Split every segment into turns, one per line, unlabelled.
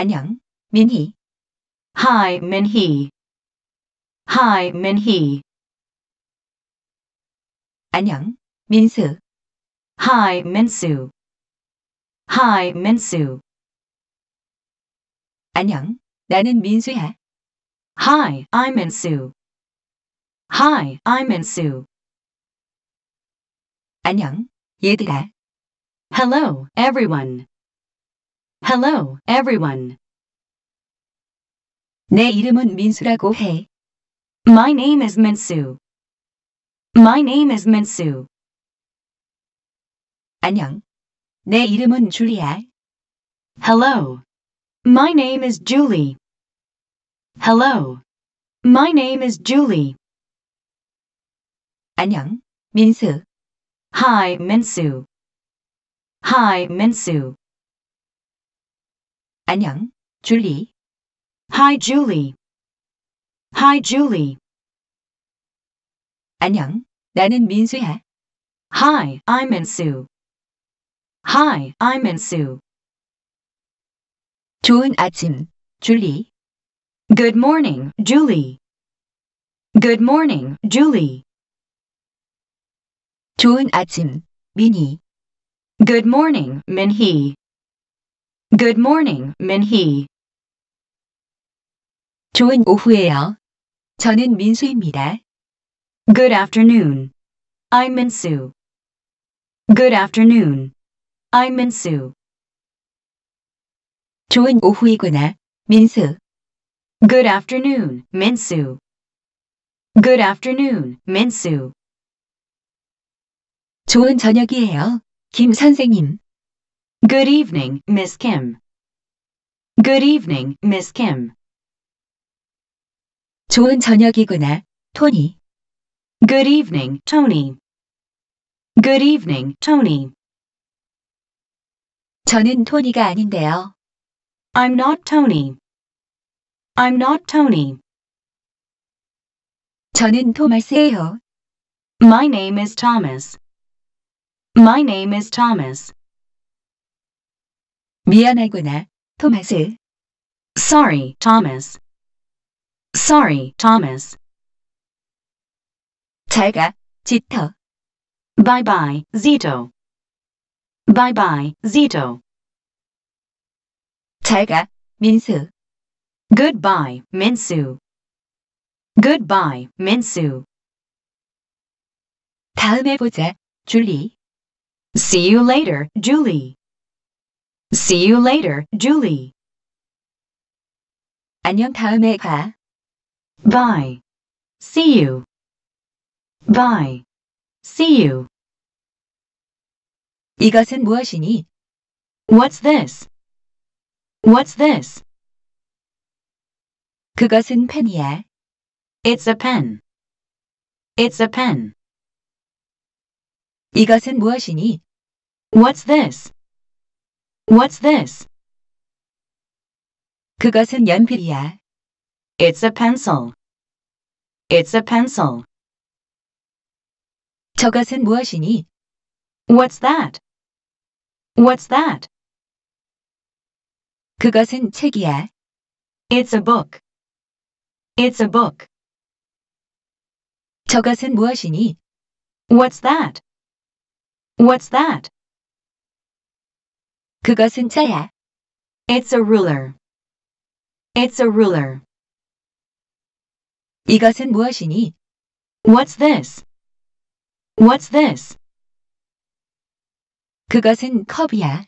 안녕, 민희. Hi, Minhee. Hi, Minhee. 안녕, 민수. Hi, Minsu. Hi, Minsu. 안녕, 나는 민수야. Hi, I'm Minsu. Hi, I'm Minsu. 안녕, 얘들아. Hello, everyone. Hello, everyone. 내 이름은 민수라고 해. My name is Minsu. My name is Minsu. 안녕. 내 이름은 줄리아. Hello. My name is Julie. Hello. My name is Julie. 안녕, 민수. Hi, Minsu. Hi, Minsu. 안녕, 줄리. Hi, Julie. Hi, Julie. 안녕, 나는 민수야. Hi, I'm Minsu. Hi, I'm Minsu. 좋은 아침, 줄리. Good morning, Julie. Good morning, Julie. 좋은 아침, 민희. Good morning, Minhee. Good morning, Minhee. 좋은 오후에요. 저는 민수입니다. Good afternoon. I'm Minsu. Good afternoon. I'm Minsu. 좋은 오후이구나, 민수. Good afternoon, Minsu. Good afternoon, Minsu. 좋은 저녁이에요, 김 선생님. Good evening, Miss Kim. Good evening, Miss Kim. 좋은 저녁이구나, Tony. Good evening, Tony. Good evening, Tony. 저는 토니가 아닌데요. I'm not Tony. I'm not Tony. 저는 토마스예요. My name is Thomas. My name is Thomas. 미안하구나, 토마스. Sorry, Thomas. Sorry, Thomas. 잘 가, 지터. Bye bye, Zito. Bye bye, Zito. 잘 가, 민수. Goodbye, 민수. Goodbye, 민수. 다음에 보자, 줄리. See you later, Julie. See you later, Julie. 안녕 다음에 봐. Bye. See you. Bye. See you. 이것은 무엇이니? What's this? What's this? 그것은 펜이야. It's a pen. It's a pen. 이것은 무엇이니? What's this? What's this? 그것은 연필이야. It's a pencil. It's a pencil. 저것은 무엇이니? What's that? What's that? 그것은 책이야. It's a book. It's a book. 저것은 무엇이니? What's that? What's that? 그것은 짜야. It's a ruler. It's a ruler. 이것은 무엇이니? What's this? What's this? 그것은 컵이야.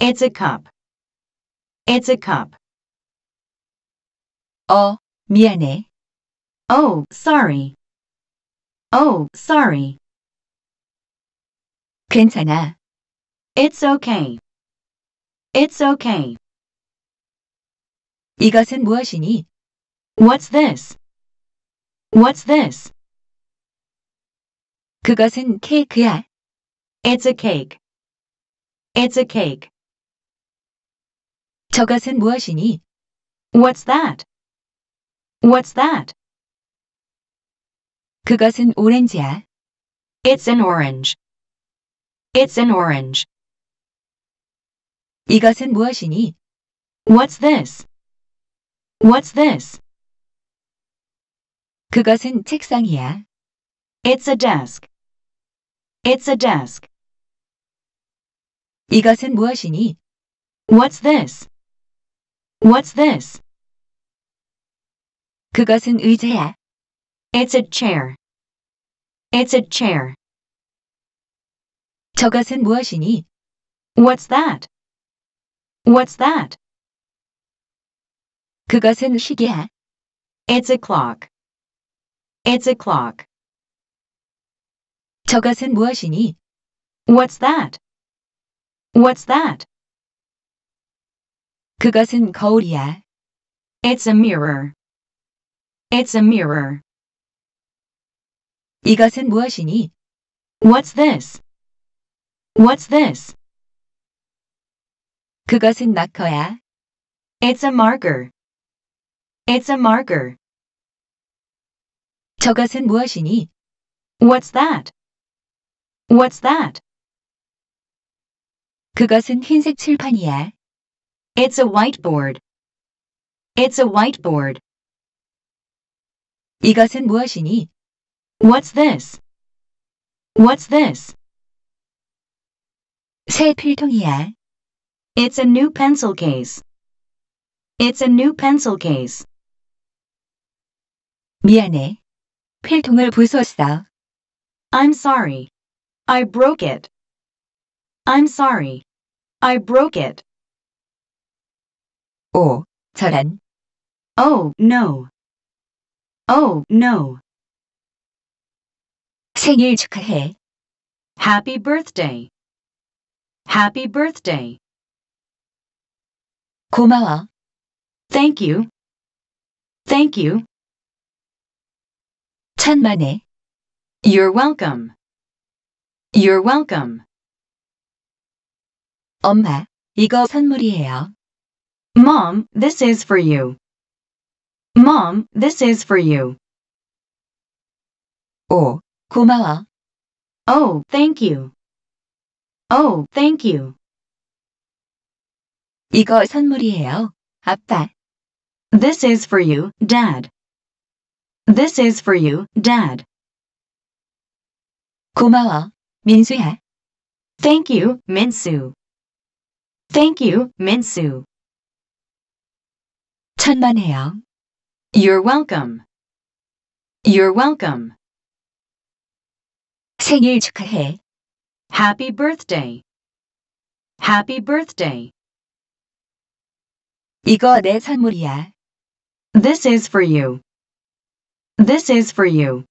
It's a cup. It's a cup. 어, 미안해. Oh, sorry. Oh, sorry. 괜찮아. It's okay. It's okay. 이것은 무엇이니? What's this? What's this? 그것은 케이크야. It's a cake. It's a cake. 저것은 무엇이니? What's that? What's that? 그것은 오렌지야. It's an orange. It's an orange. 이것은 무엇이니? What's this? What's this? 그것은 책상이야. It's a desk. It's a desk. 이것은 무엇이니? What's this? What's this? 그것은 의자야. It's a chair. It's a chair. 저것은 무엇이니? What's that? What's that? 그것은 시계야. It's a clock. It's a clock. 저것은 무엇이니? What's that? What's that? 그것은 거울이야. It's a mirror. It's a mirror. 이것은 무엇이니? What's this? What's this? 그것은 마커야. It's a marker. It's a marker. 저것은 무엇이니? What's that? What's that? 그것은 흰색 칠판이야. It's a whiteboard. It's a whiteboard. 이것은 무엇이니? What's this? What's this? 새 필통이야. It's a new pencil case. It's a new pencil case. 미안해. 필통을 부쉈어. I'm sorry. I broke it. I'm sorry. I broke it. 오, 저런. Oh, no. Oh, no. 생일 축하해. Happy birthday. Happy birthday. 고마워. Thank you. Thank you. 천만에. You're welcome. You're welcome. 엄마, 이거 선물이에요. Mom, this is for you. Mom, this is for you. 오, 고마워. Oh, thank you. Oh, thank you. 이거 선물이에요, 아빠. This is for you, Dad. This is for you, Dad. 고마워, 민수야. Thank you, Minsu. Thank you, Minsu. 천만에요. You're welcome. You're welcome. 생일 축하해. Happy birthday. Happy birthday. 이거 내 선물이야. This is for you. This is for you.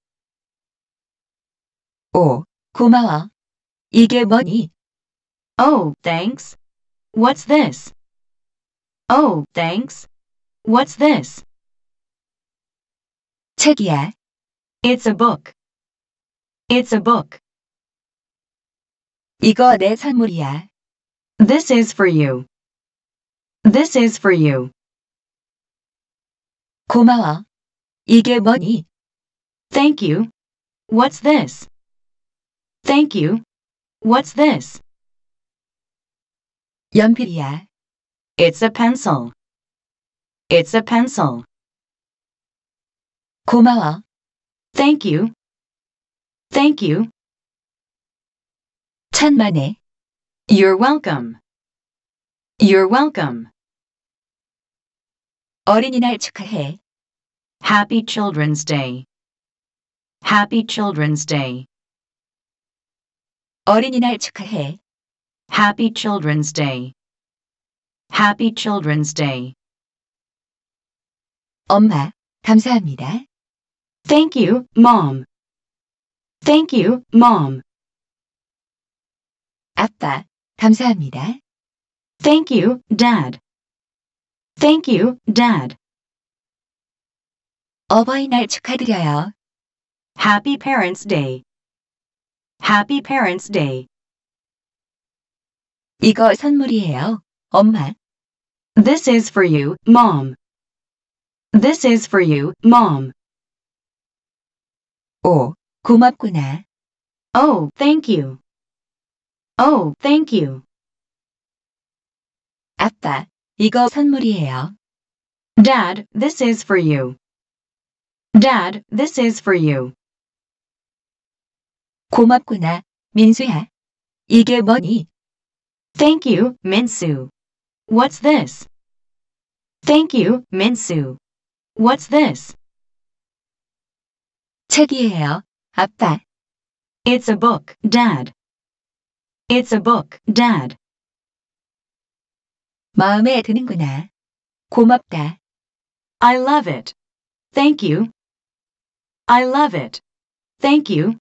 오, 고마워. 이게 뭐니? Oh, thanks. What's this? Oh, thanks. What's this? 책이야. It's a book. It's a book. 이거 내 선물이야. This is for you. This is for you. 고마워. 이게 뭐니? Thank you. What's this? Thank you. What's this? 연필이야. It's a pencil. It's a pencil. 고마워. Thank you. Thank you. 천만에. You're welcome. You're welcome. 어린이날 축하해. Happy Children's Day. Happy Children's Day. 어린이날 축하해. Happy Children's Day. Happy Children's Day. 엄마, 감사합니다. Thank you, mom. Thank you, mom. 아빠, 감사합니다. Thank you, Dad. Thank you, Dad. 어버이날 축하드려요. Happy Parents' Day. Happy Parents' Day. 이거 선물이에요, 엄마. This is for you, Mom. This is for you, Mom. 오, 고맙구나. Oh, thank you. Oh, thank you. 아빠, 이거 선물이에요. Dad, this is for you. Dad, this is for you. 고맙구나, 민수야. 이게 뭐니? Thank you, Minsu. What's this? Thank you, Minsu. What's this? 책이에요, 아빠. It's a book, Dad. It's a book, Dad. 마음에 드는구나. 고맙다. I love it. Thank you. I love it. Thank you.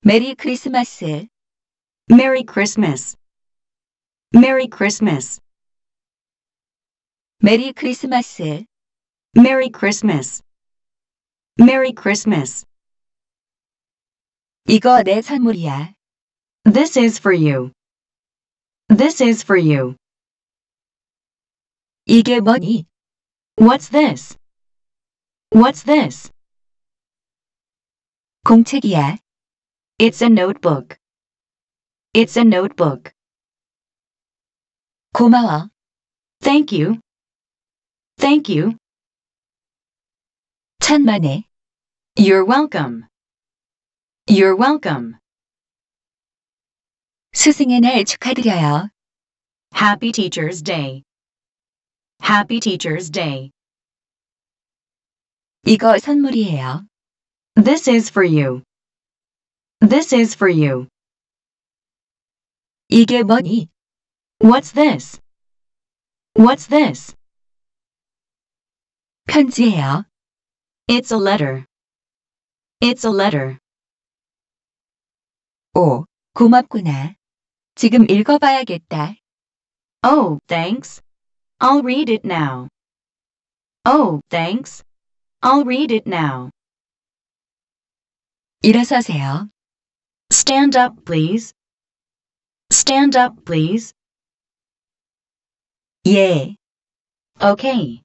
메리 크리스마스. Merry Christmas. Merry Christmas. Merry Christmas. Merry Christmas. Merry Christmas. 이거 내 선물이야. This is for you. This is for you. 이게 뭐니? What's this? What's this? 공책이야. It's a notebook. It's a notebook. 고마워. Thank you. Thank you. 천만에. You're welcome. You're welcome. 스승의 날 축하드려요. Happy Teacher's Day. Happy Teacher's Day. 이거 선물이에요. This is for you. This is for you. 이게 뭐니? What's this? What's this? 편지예요. It's a letter. It's a letter. 오, 고맙구나. 지금 읽어봐야겠다. Oh, thanks. I'll read it now. Oh, thanks. I'll read it now. 일어서세요. Stand up, please. Stand up, please. 예. Okay.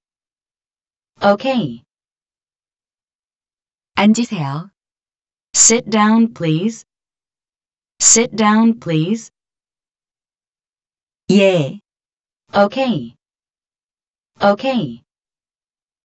Okay. 앉으세요. Sit down, please. Sit down, please. Yeah. Okay. Okay.